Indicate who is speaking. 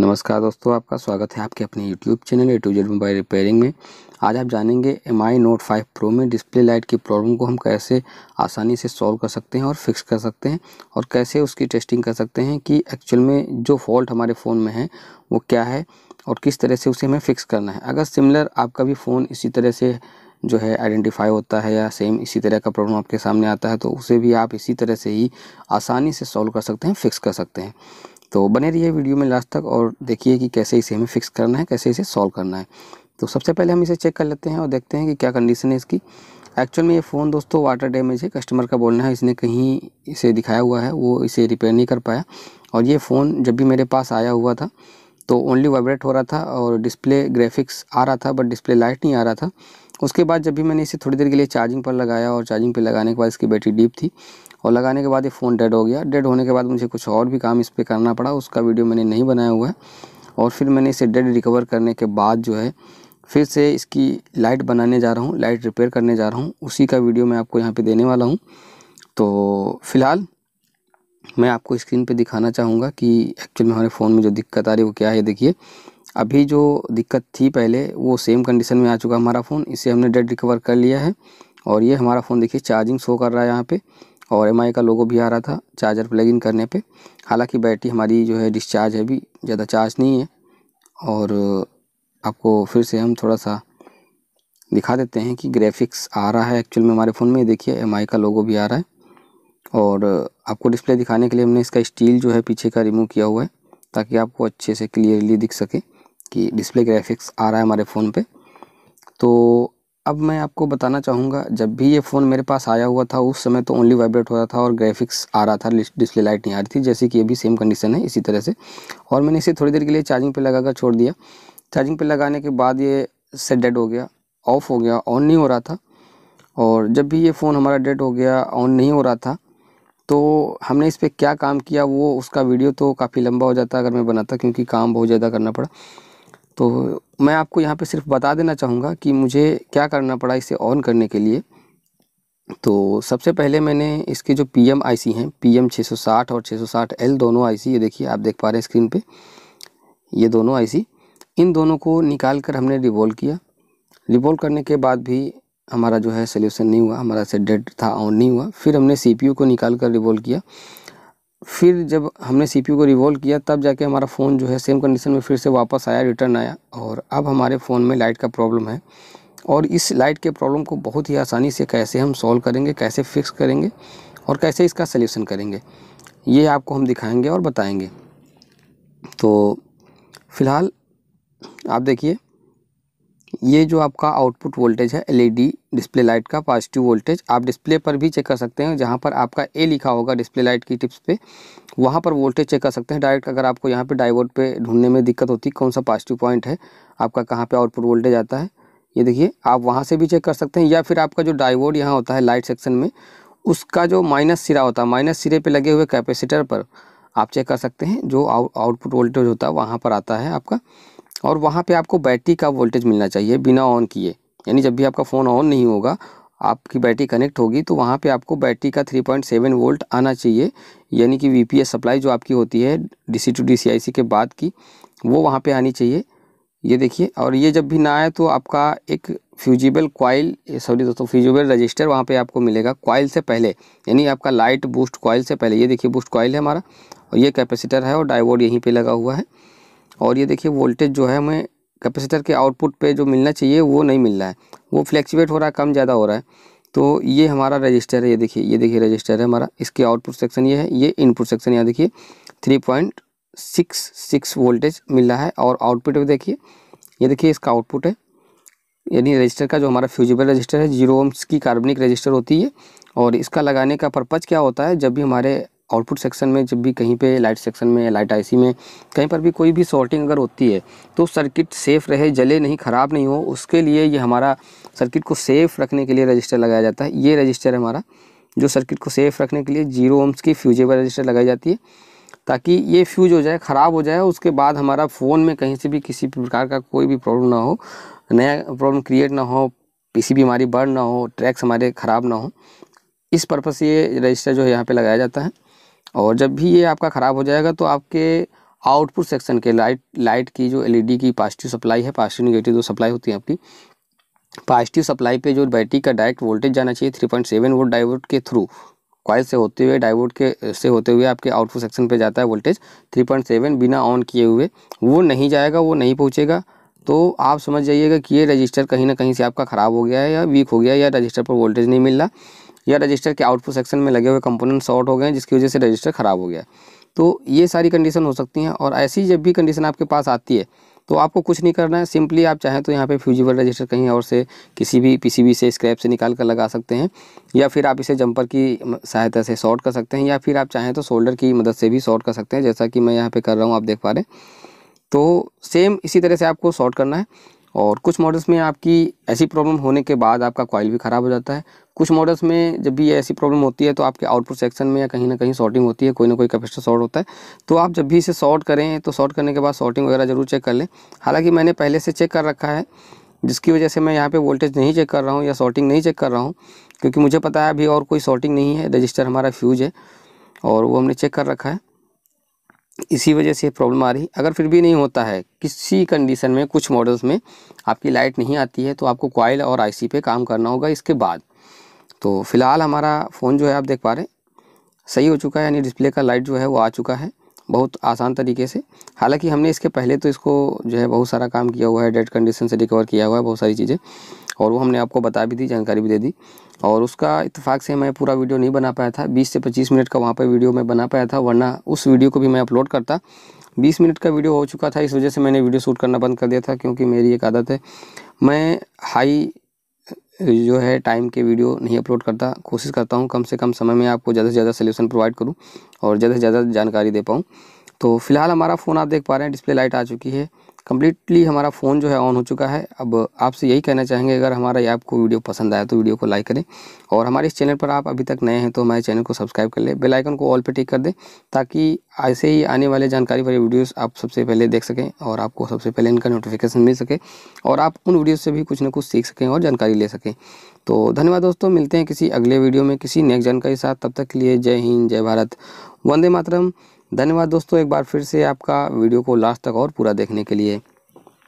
Speaker 1: नमस्कार दोस्तों आपका स्वागत है आपके अपने YouTube channel A to Z mobile repairing में आज आप जानेंगे M I note five pro में डिस्प्ले लाइट की प्रॉब्लम को हम कैसे आसानी से सॉल्व कर सकते हैं और फिक्स कर सकते हैं और कैसे उसकी टेस्टिंग कर सकते हैं कि एक्चुअल में जो फॉल्ट हमारे फ़ोन में है वो क्या है और किस तरह से उसे हमें फ़िक्स करना है अगर सिमिलर आपका भी फ़ोन इसी तरह से जो है आइडेंटिफाई होता है या सेम इसी तरह का प्रॉब्लम आपके सामने आता है तो उसे भी आप इसी तरह से ही आसानी से सॉल्व कर सकते हैं फिक्स कर सकते हैं तो बने रहिए वीडियो में लास्ट तक और देखिए कि कैसे इसे हमें फिक्स करना है कैसे इसे सॉल्व करना है तो सबसे पहले हम इसे चेक कर लेते हैं और देखते हैं कि क्या कंडीशन है इसकी एक्चुअल में ये फ़ोन दोस्तों वाटर डैमेज है कस्टमर का बोलना है इसने कहीं इसे दिखाया हुआ है वो इसे रिपेयर नहीं कर पाया और ये फ़ोन जब भी मेरे पास आया हुआ था तो ओनली वाइब्रेट हो रहा था और डिस्प्ले ग्राफिक्स आ रहा था बट डिस्प्ले लाइट नहीं आ रहा था उसके बाद जब भी मैंने इसे थोड़ी देर के लिए चार्जिंग पर लगाया और चार्जिंग पर लगाने के बाद इसकी बैटरी डीप थी और लगाने के बाद ये फ़ोन डेड हो गया डेड होने के बाद मुझे कुछ और भी काम इस पर करना पड़ा उसका वीडियो मैंने नहीं बनाया हुआ है और फिर मैंने इसे डेड रिकवर करने के बाद जो है फिर से इसकी लाइट बनाने जा रहा हूँ लाइट रिपेयर करने जा रहा हूँ उसी का वीडियो मैं आपको यहाँ पर देने वाला हूँ तो फ़िलहाल मैं आपको स्क्रीन पे दिखाना चाहूँगा कि एक्चुअल में हमारे फ़ोन में जो दिक्कत आ रही है वो क्या है देखिए अभी जो दिक्कत थी पहले वो सेम कंडीशन में आ चुका हमारा फ़ोन इसे हमने डेड रिकवर कर लिया है और ये हमारा फ़ोन देखिए चार्जिंग शो कर रहा है यहाँ पर और एम का लोगो भी आ रहा था चार्जर प्लग इन करने पे हालांकि बैटरी हमारी जो है डिस्चार्ज है भी ज़्यादा चार्ज नहीं है और आपको फिर से हम थोड़ा सा दिखा देते हैं कि ग्राफिक्स आ रहा है एक्चुअल में हमारे फ़ोन में देखिए एम का लोगो भी आ रहा है और आपको डिस्प्ले दिखाने के लिए हमने इसका स्टील जो है पीछे का रिमूव किया हुआ है ताकि आपको अच्छे से क्लियरली दिख सके कि डिस्प्ले ग्राफिक्स आ रहा है हमारे फ़ोन पर तो अब मैं आपको बताना चाहूँगा जब भी ये फ़ोन मेरे पास आया हुआ था उस समय तो ओनली वाइब्रेट हो रहा था और ग्राफिक्स आ रहा था डिस्प्ले लाइट नहीं आ रही थी जैसे कि ये भी सेम कंडीशन है इसी तरह से और मैंने इसे थोड़ी देर के लिए चार्जिंग पे लगाकर छोड़ दिया चार्जिंग पे लगाने के बाद ये सेट डेड हो गया ऑफ़ हो गया ऑन नहीं हो रहा था और जब भी ये फ़ोन हमारा डेड हो गया ऑन नहीं हो रहा था तो हमने इस पर क्या काम किया वो उसका वीडियो तो काफ़ी लंबा हो जाता अगर मैं बनाता क्योंकि काम बहुत ज़्यादा करना पड़ा तो मैं आपको यहाँ पे सिर्फ बता देना चाहूँगा कि मुझे क्या करना पड़ा इसे ऑन करने के लिए तो सबसे पहले मैंने इसके जो पी एम हैं पी एम और 660 एल दोनों आई ये देखिए आप देख पा रहे हैं स्क्रीन पे ये दोनों आई इन दोनों को निकाल कर हमने रिवोल्व किया रिवोल्व करने के बाद भी हमारा जो है सोल्यूशन नहीं हुआ हमारा से डेड था ऑन नहीं हुआ फिर हमने सी को निकाल कर रिवोल्व किया फिर जब हमने सीपीयू को रिवॉल्व किया तब जाके हमारा फ़ोन जो है सेम कंडीशन में फिर से वापस आया रिटर्न आया और अब हमारे फ़ोन में लाइट का प्रॉब्लम है और इस लाइट के प्रॉब्लम को बहुत ही आसानी से कैसे हम सॉल्व करेंगे कैसे फिक्स करेंगे और कैसे इसका सलूशन करेंगे ये आपको हम दिखाएंगे और बताएंगे तो फ़िलहाल आप देखिए ये जो आपका आउटपुट वोल्टेज है एलईडी डिस्प्ले लाइट का पॉजिटिव वोल्टेज आप डिस्प्ले पर भी चेक कर सकते हैं जहाँ पर आपका ए लिखा होगा डिस्प्ले लाइट की टिप्स पे वहाँ पर वोल्टेज चेक कर सकते हैं डायरेक्ट अगर आपको यहाँ पे डाइवर्ट पे ढूंढने में दिक्कत होती कौन सा पॉजिटिव पॉइंट है आपका कहाँ पर आउटपुट वोल्टेज आता है ये देखिए आप वहाँ से भी चेक कर सकते हैं या फिर आपका जो डाइवर्ट यहाँ होता है लाइट सेक्शन में उसका जो माइनस सिरा होता है माइनस सिरे पर लगे हुए कैपेसिटर पर आप चेक कर सकते हैं जो आउटपुट वोल्टेज होता है वहाँ पर आता है आपका और वहाँ पे आपको बैटरी का वोल्टेज मिलना चाहिए बिना ऑन किए यानी जब भी आपका फ़ोन ऑन नहीं होगा आपकी बैटरी कनेक्ट होगी तो वहाँ पे आपको बैटरी का 3.7 वोल्ट आना चाहिए यानी कि वी सप्लाई जो आपकी होती है डी टू डी के बाद की वो वहाँ पर आनी चाहिए ये देखिए और ये जब भी ना आए तो आपका एक फ्यूजिबल कॉयल सॉरी दोस्तों फ्यूजिबल रजिस्टर वहाँ पे आपको मिलेगा कॉयल से पहले यानी आपका लाइट बूस्ट कॉयल से पहले ये देखिए बूस्ट कॉयल है हमारा और ये कैपेसिटर है और डाइवोड यहीं पर लगा हुआ है और ये देखिए वोल्टेज जो है हमें कैपेसिटर के आउटपुट पे जो मिलना चाहिए वो नहीं मिल रहा है वो फ्लैक्चुएट हो रहा है कम ज़्यादा हो रहा है तो ये हमारा रजिस्टर है ये देखिए ये देखिए रजिस्टर है हमारा इसके आउटपुट सेक्शन ये है ये इनपुट सेक्शन यहाँ देखिए three point six six voltage मिल रहा है और आउटपुट भी देखिए ये देखिए इसका आउटपुट है यानी रजिस्टर का जो हमारा फ्यूजिबल रजिस्टर है जीरो ओम्स की कार्बनिक रजिस्टर होती है और इसका लगाने का पर्पज़ क्या होता है जब भी हमारे आउटपुट सेक्शन में जब भी कहीं पे लाइट सेक्शन में लाइट आईसी में कहीं पर भी कोई भी शॉर्टिंग अगर होती है तो सर्किट सेफ़ रहे जले नहीं ख़राब नहीं हो उसके लिए ये हमारा सर्किट को सेफ़ रखने के लिए रजिस्टर लगाया जाता है ये रजिस्टर हमारा जो सर्किट को सेफ़ रखने के लिए जीरो ओम्स की फ्यूजेबल रजिस्टर लगाई जाती है ताकि ये फ्यूज हो जाए ख़राब हो जाए उसके बाद हमारा फ़ोन में कहीं से भी किसी भी प्रकार का कोई भी प्रॉब्लम ना हो नया प्रॉब्लम क्रिएट ना हो किसी भी हमारी बर्न ना हो ट्रैक्स हमारे ख़राब ना हो इस पर्पज़ से ये रजिस्टर जो है यहाँ पे लगाया जाता है और जब भी ये आपका ख़राब हो जाएगा तो आपके आउटपुट सेक्शन के लाइट लाइट की जो एलईडी की पॉजिटिव सप्लाई है पॉजिटिव निगेटिव जो सप्लाई होती है आपकी पॉजिटिव सप्लाई पे जो बैटरी का डायरेक्ट वोल्टेज जाना चाहिए three point seven volt divert के थ्रू कॉयल से होते हुए डाइवर्ट के से होते हुए आपके आउटपुट सेक्शन पे जाता है वोल्टेज थ्री पॉइंट सेवन बिना ऑन किए हुए वो नहीं जाएगा वो नहीं पहुँचेगा तो आप समझ जाइएगा कि ये रजिस्टर कहीं ना कहीं से आपका ख़राब हो गया है या वीक हो गया या रजिस्टर पर वोल्टेज नहीं मिल रहा या रजिस्टर के आउटपुट सेक्शन में लगे हुए कंपोनेंट शॉर्ट हो गए हैं जिसकी वजह से रजिस्टर ख़राब हो गया तो ये सारी कंडीशन हो सकती हैं और ऐसी जब भी कंडीशन आपके पास आती है तो आपको कुछ नहीं करना है सिंपली आप चाहें तो यहाँ पे फ्यूजिबल रजिस्टर कहीं और से किसी भी पीसीबी से स्क्रैप से निकाल कर लगा सकते हैं या फिर आप इसे जंपर की सहायता से शॉर्ट कर सकते हैं या फिर आप चाहें तो शोल्डर की मदद से भी शॉर्ट कर सकते हैं जैसा कि मैं यहाँ पर कर रहा हूँ आप देख पा रहे हैं तो सेम इसी तरह से आपको शॉर्ट करना है और कुछ मॉडल्स में आपकी ऐसी प्रॉब्लम होने के बाद आपका कॉइल भी ख़राब हो जाता है कुछ मॉडल्स में जब भी ऐसी प्रॉब्लम होती है तो आपके आउटपुट सेक्शन में या कहीं ना कहीं शॉर्टिंग होती है कोई ना कोई कैपेसिटर शॉर्ट होता है तो आप जब भी इसे शॉर्ट करें तो शॉर्ट करने के बाद शॉर्टिंग वगैरह ज़रूर चेक कर लें हालाँकि मैंने पहले से चेक कर रखा है जिसकी वजह से मैं यहाँ पर वोल्टेज नहीं चेक कर रहा हूँ या शॉर्टिंग नहीं चेक कर रहा हूँ क्योंकि मुझे पता है अभी और कोई शॉर्टिंग नहीं है रजिस्टर हमारा फ्यूज है और वो हमने चेक कर रखा है इसी वजह से प्रॉब्लम आ रही अगर फिर भी नहीं होता है किसी कंडीशन में कुछ मॉडल्स में आपकी लाइट नहीं आती है तो आपको कॉयल और आईसी पे काम करना होगा इसके बाद तो फ़िलहाल हमारा फ़ोन जो है आप देख पा रहे सही हो चुका है यानी डिस्प्ले का लाइट जो है वो आ चुका है बहुत आसान तरीके से हालांकि हमने इसके पहले तो इसको जो है बहुत सारा काम किया हुआ है डेड कंडीशन से रिकवर किया हुआ है बहुत सारी चीज़ें और वो हमने आपको बता भी दी जानकारी भी दे दी और उसका इतफाक़ से मैं पूरा वीडियो नहीं बना पाया था 20 से 25 मिनट का वहाँ पर वीडियो मैं बना पाया था वरना उस वीडियो को भी मैं अपलोड करता 20 मिनट का वीडियो हो चुका था इस वजह से मैंने वीडियो शूट करना बंद कर दिया था क्योंकि मेरी एक आदत है मैं हाई जो है टाइम के वीडियो नहीं अपलोड करता कोशिश करता हूँ कम से कम समय में आपको ज़्यादा से ज़्यादा सोल्यूशन प्रोवाइड करूँ और ज़्यादा से ज़्यादा जानकारी दे पाऊँ तो फिलहाल हमारा फ़ोन आप देख पा रहे हैं डिस्प्ले लाइट आ चुकी है कम्प्लीटली हमारा फ़ोन जो है ऑन हो चुका है अब आपसे यही कहना चाहेंगे अगर हमारा ये आपको वीडियो पसंद आया तो वीडियो को लाइक करें और हमारे इस चैनल पर आप अभी तक नए हैं तो हमारे चैनल को सब्सक्राइब कर लें बेल आइकन को ऑल पर टिक कर दें ताकि ऐसे ही आने वाले जानकारी वाले वीडियोस आप सबसे पहले देख सकें और आपको सबसे पहले इनका नोटिफिकेशन मिल सके और आप उन वीडियो से भी कुछ ना कुछ सीख सकें और जानकारी ले सकें तो धन्यवाद दोस्तों मिलते हैं किसी अगले वीडियो में किसी नेक्स्ट जानकारी के साथ तब तक के लिए जय हिंद जय भारत वंदे मातरम धन्यवाद दोस्तों एक बार फिर से आपका वीडियो को लास्ट तक और पूरा देखने के लिए